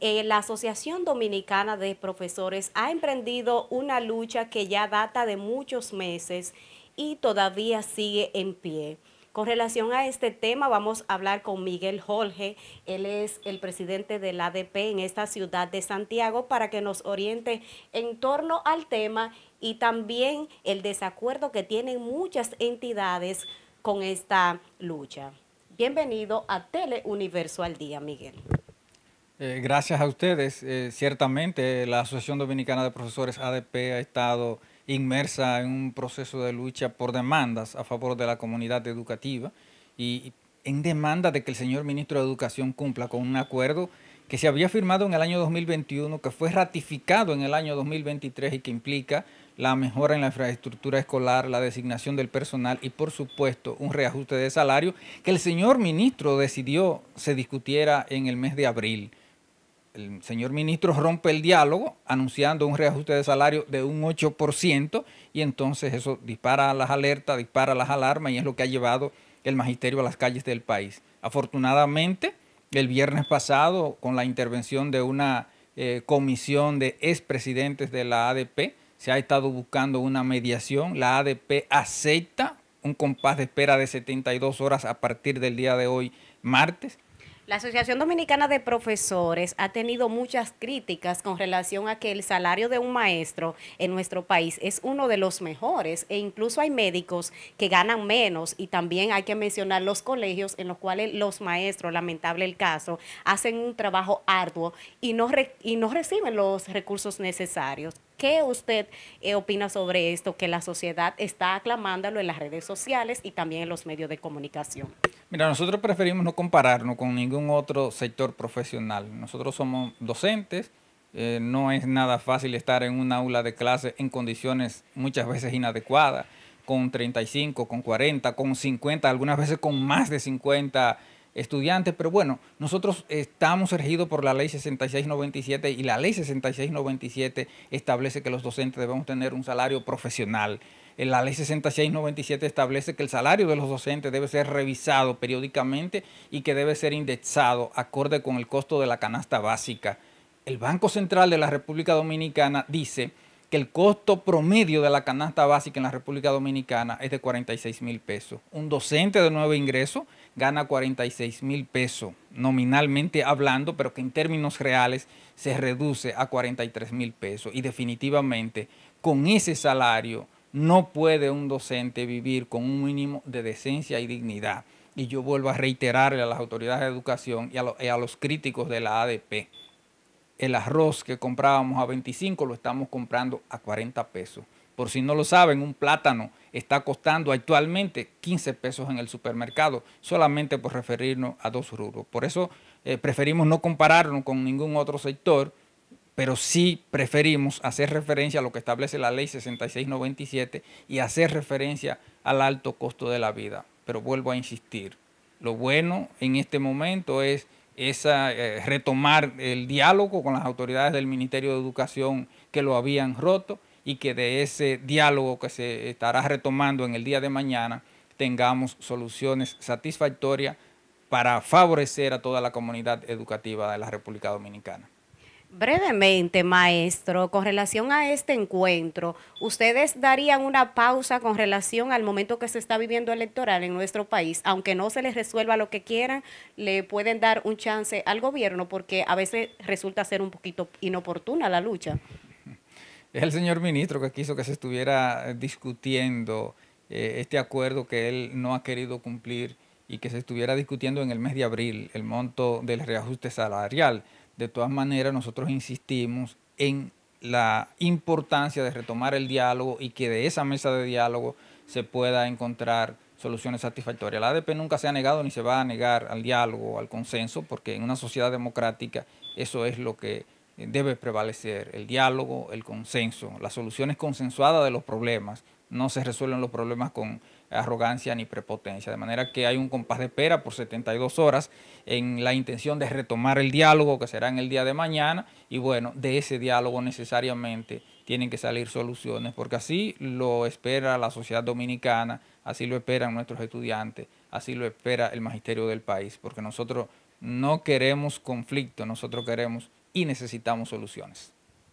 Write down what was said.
Eh, la Asociación Dominicana de Profesores ha emprendido una lucha que ya data de muchos meses y todavía sigue en pie. Con relación a este tema vamos a hablar con Miguel Jorge, él es el presidente del ADP en esta ciudad de Santiago para que nos oriente en torno al tema y también el desacuerdo que tienen muchas entidades con esta lucha. Bienvenido a Teleuniverso al Día, Miguel. Eh, gracias a ustedes. Eh, ciertamente la Asociación Dominicana de Profesores ADP ha estado inmersa en un proceso de lucha por demandas a favor de la comunidad educativa y en demanda de que el señor ministro de Educación cumpla con un acuerdo que se había firmado en el año 2021, que fue ratificado en el año 2023 y que implica la mejora en la infraestructura escolar, la designación del personal y por supuesto un reajuste de salario que el señor ministro decidió se discutiera en el mes de abril el señor ministro rompe el diálogo anunciando un reajuste de salario de un 8% y entonces eso dispara las alertas, dispara las alarmas y es lo que ha llevado el magisterio a las calles del país. Afortunadamente, el viernes pasado, con la intervención de una eh, comisión de expresidentes de la ADP, se ha estado buscando una mediación. La ADP acepta un compás de espera de 72 horas a partir del día de hoy, martes la Asociación Dominicana de Profesores ha tenido muchas críticas con relación a que el salario de un maestro en nuestro país es uno de los mejores e incluso hay médicos que ganan menos y también hay que mencionar los colegios en los cuales los maestros, lamentable el caso, hacen un trabajo arduo y no, y no reciben los recursos necesarios. ¿Qué usted eh, opina sobre esto que la sociedad está aclamándolo en las redes sociales y también en los medios de comunicación? Mira, nosotros preferimos no compararnos con ningún otro sector profesional. Nosotros somos docentes, eh, no es nada fácil estar en un aula de clase en condiciones muchas veces inadecuadas, con 35, con 40, con 50, algunas veces con más de 50 estudiantes, pero bueno, nosotros estamos regidos por la ley 6697 y la ley 6697 establece que los docentes debemos tener un salario profesional. Eh, la ley 6697 establece que el salario de los docentes debe ser revisado periódicamente y que debe ser indexado acorde con el costo de la canasta básica. El Banco Central de la República Dominicana dice que el costo promedio de la canasta básica en la República Dominicana es de 46 mil pesos. Un docente de nuevo ingreso gana 46 mil pesos, nominalmente hablando, pero que en términos reales se reduce a 43 mil pesos. Y definitivamente, con ese salario no puede un docente vivir con un mínimo de decencia y dignidad. Y yo vuelvo a reiterarle a las autoridades de educación y a, los críticos de la ADP el arroz que comprábamos a 25 lo estamos comprando a 40 pesos. Por si no lo saben, un plátano está costando actualmente 15 pesos en el supermercado, solamente por referirnos a dos rubros. Por eso eh, preferimos no compararnos con ningún otro sector, pero sí preferimos hacer referencia a lo que establece la ley 6697 y hacer referencia al alto costo de la vida. Pero vuelvo a insistir, lo bueno en este momento es esa, eh, retomar el diálogo con las autoridades del Ministerio de Educación que lo habían roto y que de ese diálogo que se estará retomando en el día de mañana tengamos soluciones satisfactorias para favorecer a toda la comunidad educativa de la República Dominicana. Brevemente, maestro, con relación a este encuentro, ¿ustedes darían una pausa con relación al momento que se está viviendo electoral en nuestro país? Aunque no se les resuelva lo que quieran, le pueden dar un chance al gobierno porque a veces resulta ser un poquito inoportuna la lucha. Es el señor ministro que quiso que se estuviera discutiendo eh, este acuerdo que él no ha querido cumplir y que se estuviera discutiendo en el mes de abril el monto del reajuste salarial de todas maneras nosotros insistimos en la importancia de retomar el diálogo y que de esa mesa de diálogo se pueda encontrar soluciones satisfactorias. La ADP nunca se ha negado ni se va a negar al diálogo, al consenso, porque en una sociedad democrática eso es lo que debe prevalecer, el diálogo, el consenso, las soluciones consensuadas de los problemas, no se resuelven los problemas con arrogancia ni prepotencia. De manera que hay un compás de espera por 72 horas en la intención de retomar el diálogo que será en el día de mañana y bueno, de ese diálogo necesariamente tienen que salir soluciones porque así lo espera la sociedad dominicana, así lo esperan nuestros estudiantes, así lo espera el magisterio del país, porque nosotros no queremos conflicto, nosotros queremos y necesitamos soluciones.